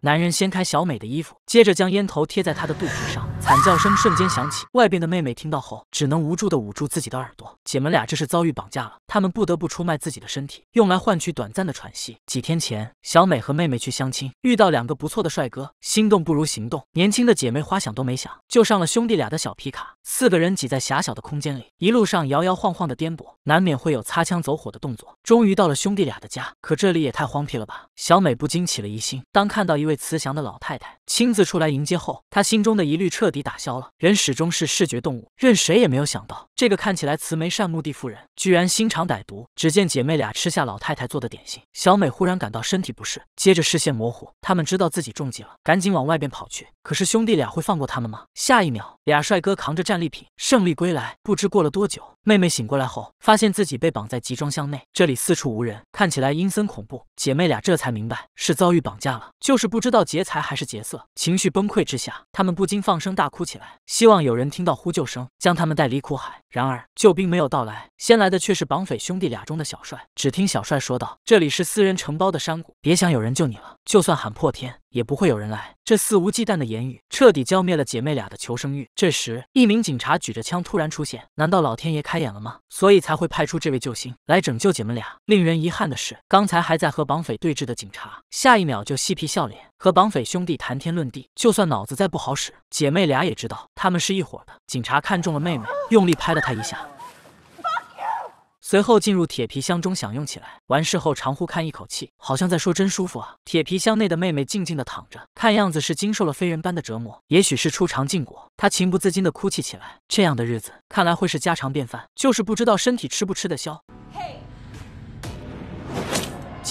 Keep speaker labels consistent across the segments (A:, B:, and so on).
A: 男人掀开小美的衣服，接着将烟头贴在她的肚皮上。惨叫声瞬间响起，外边的妹妹听到后，只能无助地捂住自己的耳朵。姐们俩这是遭遇绑架了，她们不得不出卖自己的身体，用来换取短暂的喘息。几天前，小美和妹妹去相亲，遇到两个不错的帅哥，心动不如行动。年轻的姐妹花想都没想，就上了兄弟俩的小皮卡，四个人挤在狭小的空间里，一路上摇摇晃晃的颠簸，难免会有擦枪走火的动作。终于到了兄弟俩的家，可这里也太荒僻了吧！小美不禁起了疑心。当看到一位慈祥的老太太亲自出来迎接后，她心中的疑虑彻。底。底打消了，人始终是视觉动物，任谁也没有想到，这个看起来慈眉善目的妇人，居然心肠歹毒。只见姐妹俩吃下老太太做的点心，小美忽然感到身体不适，接着视线模糊，他们知道自己中计了，赶紧往外边跑去。可是兄弟俩会放过他们吗？下一秒，俩帅哥扛着战利品胜利归来。不知过了多久。妹妹醒过来后，发现自己被绑在集装箱内，这里四处无人，看起来阴森恐怖。姐妹俩这才明白是遭遇绑架了，就是不知道劫财还是劫色。情绪崩溃之下，她们不禁放声大哭起来，希望有人听到呼救声，将他们带离苦海。然而救兵没有到来，先来的却是绑匪兄弟俩中的小帅。只听小帅说道：“这里是私人承包的山谷，别想有人救你了，就算喊破天也不会有人来。”这肆无忌惮的言语彻底浇灭了姐妹俩的求生欲。这时，一名警察举着枪突然出现。难道老天爷开眼了吗？所以才会派出这位救星来拯救姐妹俩？令人遗憾的是，刚才还在和绑匪对峙的警察，下一秒就嬉皮笑脸。和绑匪兄弟谈天论地，就算脑子再不好使，姐妹俩也知道他们是一伙的。警察看中了妹妹，用力拍了她一下，随后进入铁皮箱中享用起来。完事后长呼看一口气，好像在说真舒服啊。铁皮箱内的妹妹静静的躺着，看样子是经受了非人般的折磨，也许是出尝禁果，她情不自禁的哭泣起来。这样的日子看来会是家常便饭，就是不知道身体吃不吃得消。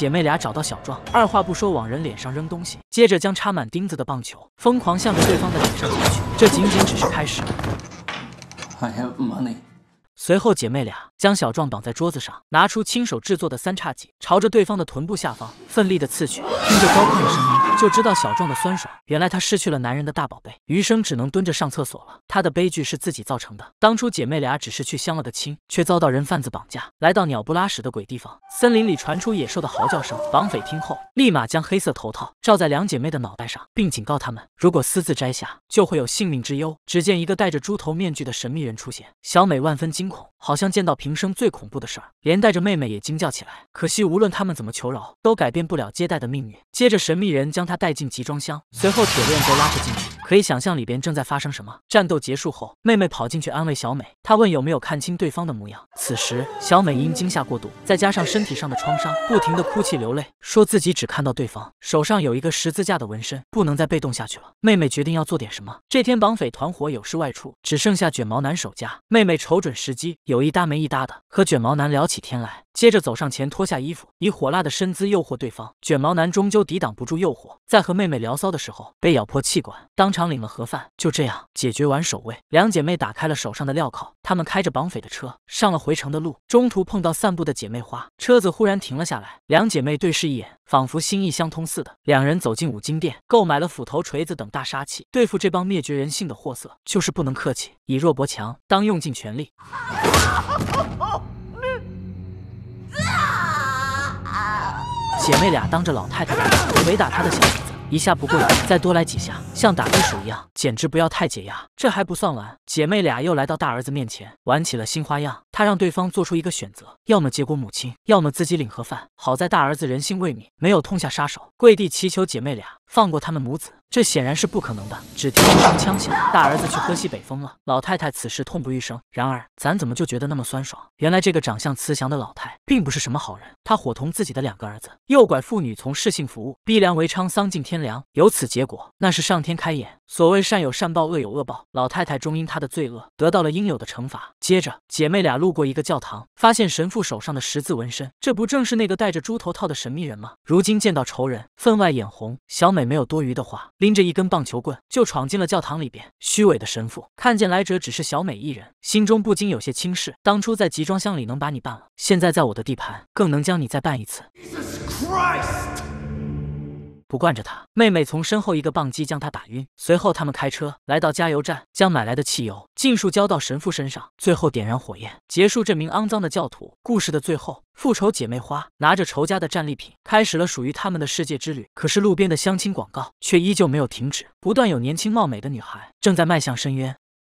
A: 姐妹俩找到小壮，二话不说往人脸上扔东西，接着将插满钉子的棒球疯狂向着对方的脸上砸去。这仅仅只是开始。I have money。随后姐妹俩将小壮绑在桌子上，拿出亲手制作的三叉戟，朝着对方的臀部下方奋力的刺去，听着高亢的声音。就知道小壮的酸爽。原来他失去了男人的大宝贝，余生只能蹲着上厕所了。他的悲剧是自己造成的。当初姐妹俩只是去相了个亲，却遭到人贩子绑架，来到鸟不拉屎的鬼地方。森林里传出野兽的嚎叫声，绑匪听后立马将黑色头套罩在两姐妹的脑袋上，并警告他们，如果私自摘下，就会有性命之忧。只见一个戴着猪头面具的神秘人出现，小美万分惊恐，好像见到平生最恐怖的事儿，连带着妹妹也惊叫起来。可惜无论他们怎么求饶，都改变不了接待的命运。接着神秘人将将他带进集装箱，随后铁链被拉扯进去。可以想象里边正在发生什么。战斗结束后，妹妹跑进去安慰小美，她问有没有看清对方的模样。此时，小美因惊吓过度，再加上身体上的创伤，不停的哭泣流泪，说自己只看到对方手上有一个十字架的纹身，不能再被动下去了。妹妹决定要做点什么。这天绑匪团伙有事外出，只剩下卷毛男守家。妹妹瞅准时机，有一搭没一搭的和卷毛男聊起天来，接着走上前脱下衣服，以火辣的身姿诱惑对方。卷毛男终究抵挡不住诱惑，在和妹妹聊骚的时候被咬破气管，当场。刚领了盒饭，就这样解决完守卫，两姐妹打开了手上的镣铐。她们开着绑匪的车，上了回城的路。中途碰到散步的姐妹花，车子忽然停了下来。两姐妹对视一眼，仿佛心意相通似的。两人走进五金店，购买了斧头、锤子等大杀器，对付这帮灭绝人性的货色，就是不能客气，以弱搏强，当用尽全力。姐妹俩当着老太太的面，捶打她的小一下不过再多来几下，像打地鼠一样，简直不要太解压。这还不算完，姐妹俩又来到大儿子面前，玩起了新花样。他让对方做出一个选择，要么结果母亲，要么自己领盒饭。好在大儿子人心未泯，没有痛下杀手，跪地祈求姐妹俩放过他们母子。这显然是不可能的。只听一声枪响，大儿子去喝西北风了。老太太此时痛不欲生。然而咱怎么就觉得那么酸爽？原来这个长相慈祥的老太并不是什么好人，她伙同自己的两个儿子诱拐妇女从事性服务，逼良为娼，丧尽天良。由此结果，那是上天开眼。所谓善有善报，恶有恶报。老太太终因她的罪恶得到了应有的惩罚。接着，姐妹俩路过一个教堂，发现神父手上的十字纹身，这不正是那个戴着猪头套的神秘人吗？如今见到仇人，分外眼红。小美没有多余的话，拎着一根棒球棍就闯进了教堂里边。虚伪的神父看见来者只是小美一人，心中不禁有些轻视。当初在集装箱里能把你办了，现在在我的地盘，更能将你再办一次。不惯着他，妹妹从身后一个棒击将他打晕，随后他们开车来到加油站，将买来的汽油尽数浇到神父身上，最后点燃火焰，结束这名肮脏的教徒。故事的最后，复仇姐妹花拿着仇家的战利品，开始了属于他们的世界之旅。可是路边的相亲广告却依旧没有停止，不断有年轻貌美的女孩正在迈向深渊。